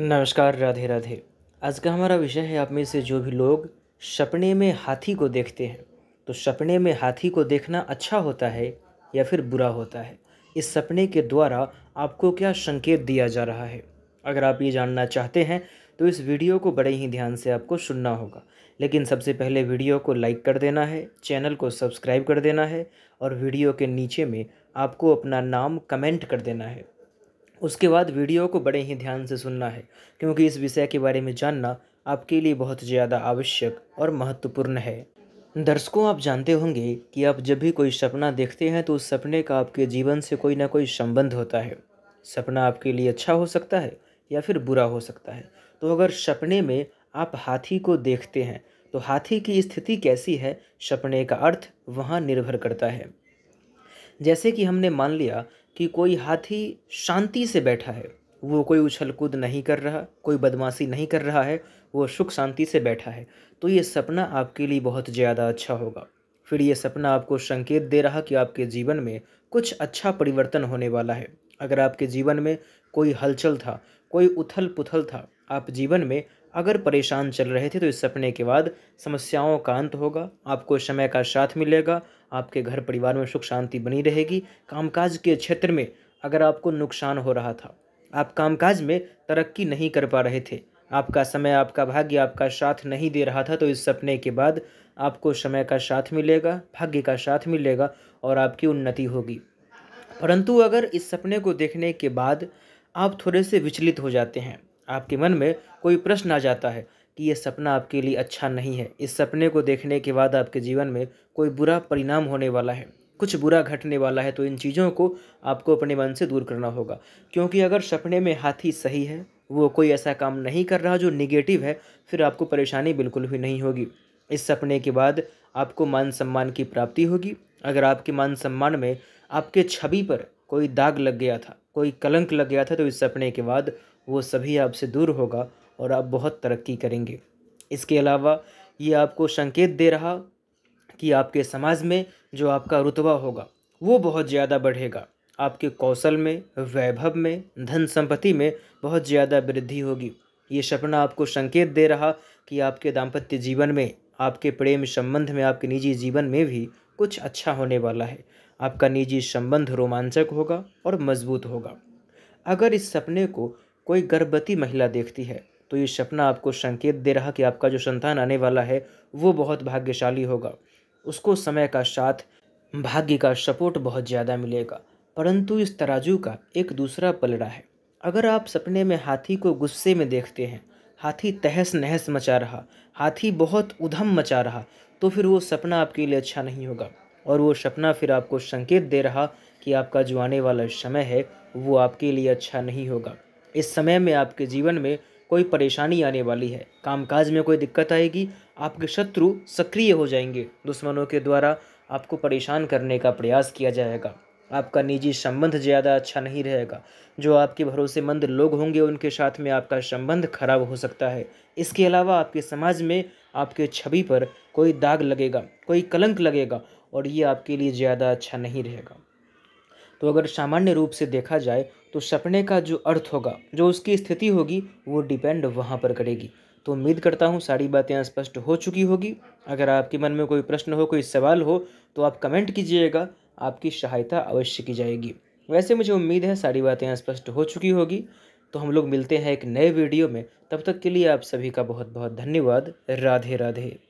नमस्कार राधे राधे आज का हमारा विषय है आप में से जो भी लोग सपने में हाथी को देखते हैं तो सपने में हाथी को देखना अच्छा होता है या फिर बुरा होता है इस सपने के द्वारा आपको क्या संकेत दिया जा रहा है अगर आप ये जानना चाहते हैं तो इस वीडियो को बड़े ही ध्यान से आपको सुनना होगा लेकिन सबसे पहले वीडियो को लाइक कर देना है चैनल को सब्सक्राइब कर देना है और वीडियो के नीचे में आपको अपना नाम कमेंट कर देना है उसके बाद वीडियो को बड़े ही ध्यान से सुनना है क्योंकि इस विषय के बारे में जानना आपके लिए बहुत ज़्यादा आवश्यक और महत्वपूर्ण है दर्शकों आप जानते होंगे कि आप जब भी कोई सपना देखते हैं तो उस सपने का आपके जीवन से कोई ना कोई संबंध होता है सपना आपके लिए अच्छा हो सकता है या फिर बुरा हो सकता है तो अगर सपने में आप हाथी को देखते हैं तो हाथी की स्थिति कैसी है सपने का अर्थ वहाँ निर्भर करता है जैसे कि हमने मान लिया कि कोई हाथी शांति से बैठा है वो कोई उछल कूद नहीं कर रहा कोई बदमाशी नहीं कर रहा है वो सुख शांति से बैठा है तो ये सपना आपके लिए बहुत ज़्यादा अच्छा होगा फिर ये सपना आपको संकेत दे रहा कि आपके जीवन में कुछ अच्छा परिवर्तन होने वाला है अगर आपके जीवन में कोई हलचल था कोई उथल पुथल था आप जीवन में अगर परेशान चल रहे थे तो इस सपने के बाद समस्याओं का अंत होगा आपको समय का साथ मिलेगा आपके घर परिवार में सुख शांति बनी रहेगी कामकाज के क्षेत्र में अगर आपको नुकसान हो रहा था आप कामकाज में तरक्की नहीं कर पा रहे थे आपका समय आपका भाग्य आपका साथ नहीं दे रहा था तो इस सपने के बाद आपको समय का साथ मिलेगा भाग्य का साथ मिलेगा और आपकी उन्नति होगी परंतु अगर इस सपने को देखने के बाद आप थोड़े से विचलित हो जाते हैं आपके मन में कोई प्रश्न आ जाता है कि यह सपना आपके लिए अच्छा नहीं है इस सपने को देखने के बाद आपके जीवन में कोई बुरा परिणाम होने वाला है कुछ बुरा घटने वाला है तो इन चीज़ों को आपको अपने मन से दूर करना होगा क्योंकि अगर सपने में हाथी सही है वो कोई ऐसा काम नहीं कर रहा जो निगेटिव है फिर आपको परेशानी बिल्कुल भी नहीं होगी इस सपने के बाद आपको मान सम्मान की प्राप्ति होगी अगर आपके मान सम्मान में आपके छवि पर कोई दाग लग गया था कोई कलंक लग गया था तो इस सपने के बाद वो सभी आपसे दूर होगा और आप बहुत तरक्की करेंगे इसके अलावा ये आपको संकेत दे रहा कि आपके समाज में जो आपका रुतबा होगा वो बहुत ज़्यादा बढ़ेगा आपके कौशल में वैभव में धन संपत्ति में बहुत ज़्यादा वृद्धि होगी ये सपना आपको संकेत दे रहा कि आपके दाम्पत्य जीवन में आपके प्रेम संबंध में आपके निजी जीवन में भी कुछ अच्छा होने वाला है आपका निजी संबंध रोमांचक होगा और मजबूत होगा अगर इस सपने को कोई गर्भवती महिला देखती है तो ये सपना आपको संकेत दे रहा कि आपका जो संतान आने वाला है वो बहुत भाग्यशाली होगा उसको समय का साथ भाग्य का सपोर्ट बहुत ज़्यादा मिलेगा परंतु इस तराजू का एक दूसरा पलड़ा है अगर आप सपने में हाथी को गुस्से में देखते हैं हाथी तहस नहस मचा रहा हाथी बहुत उधम मचा रहा तो फिर वो सपना आपके लिए अच्छा नहीं होगा और वो सपना फिर आपको संकेत दे रहा कि आपका जो आने वाला समय है वो आपके लिए अच्छा नहीं होगा इस समय में आपके जीवन में कोई परेशानी आने वाली है कामकाज में कोई दिक्कत आएगी आपके शत्रु सक्रिय हो जाएंगे दुश्मनों के द्वारा आपको परेशान करने का प्रयास किया जाएगा आपका निजी संबंध ज़्यादा अच्छा नहीं रहेगा जो आपके भरोसेमंद लोग होंगे उनके साथ में आपका संबंध खराब हो सकता है इसके अलावा आपके समाज में आपके छवि पर कोई दाग लगेगा कोई कलंक लगेगा और ये आपके लिए ज़्यादा अच्छा नहीं रहेगा तो अगर सामान्य रूप से देखा जाए तो सपने का जो अर्थ होगा जो उसकी स्थिति होगी वो डिपेंड वहाँ पर करेगी तो उम्मीद करता हूँ सारी बातें स्पष्ट हो चुकी होगी अगर आपके मन में कोई प्रश्न हो कोई सवाल हो तो आप कमेंट कीजिएगा आपकी सहायता अवश्य की जाएगी वैसे मुझे उम्मीद है सारी बातें स्पष्ट हो चुकी होगी तो हम लोग मिलते हैं एक नए वीडियो में तब तक के लिए आप सभी का बहुत बहुत धन्यवाद राधे राधे